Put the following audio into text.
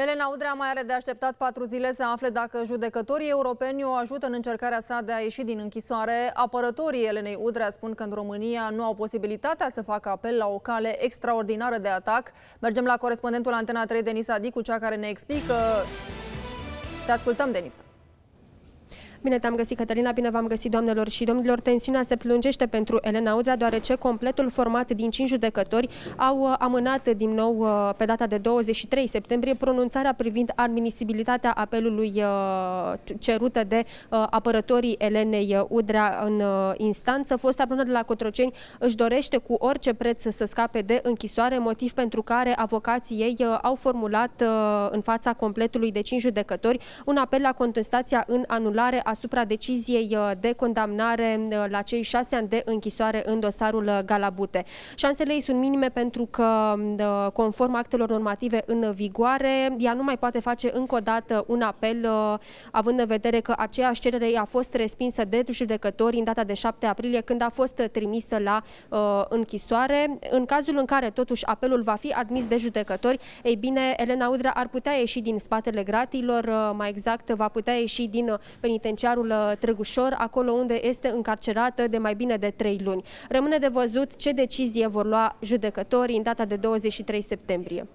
Elena Udrea mai are de așteptat patru zile să afle dacă judecătorii europeni o ajută în încercarea sa de a ieși din închisoare. Apărătorii Elenei Udrea spun că în România nu au posibilitatea să facă apel la o cale extraordinară de atac. Mergem la corespondentul Antena 3, Denisa Dicu, cea care ne explică... Te ascultăm, Denisa. Bine te-am găsit, Cătălina, bine v-am găsit, doamnelor și domnilor. Tensiunea se plângește pentru Elena Udrea, deoarece completul format din 5 judecători au uh, amânat din nou uh, pe data de 23 septembrie pronunțarea privind admisibilitatea apelului uh, cerută de apărătorii Elenei Udrea în instanță. Fosta brună de la Cotroceni își dorește cu orice preț să scape de închisoare, motiv pentru care avocații ei au formulat în fața completului de 5 judecători un apel la contestația în anulare asupra deciziei uh, de condamnare uh, la cei șase ani de închisoare în dosarul uh, Galabute. Șansele ei sunt minime pentru că, um, conform actelor normative în vigoare, ea nu mai poate face încă o dată un apel, având în vedere că aceeași cerere a fost respinsă de judecători în data de 7 aprilie, când a fost trimisă la uh, închisoare. În cazul în care, totuși, apelul va fi admis de judecători, ei bine, Elena Udrea ar putea ieși din spatele gratilor, uh, mai exact, va putea ieși din penitenciar penitenciarul uh, Trăgușor, acolo unde este încarcerată de mai bine de 3 luni. Rămâne de văzut ce decizie vor lua judecătorii în data de 23 septembrie.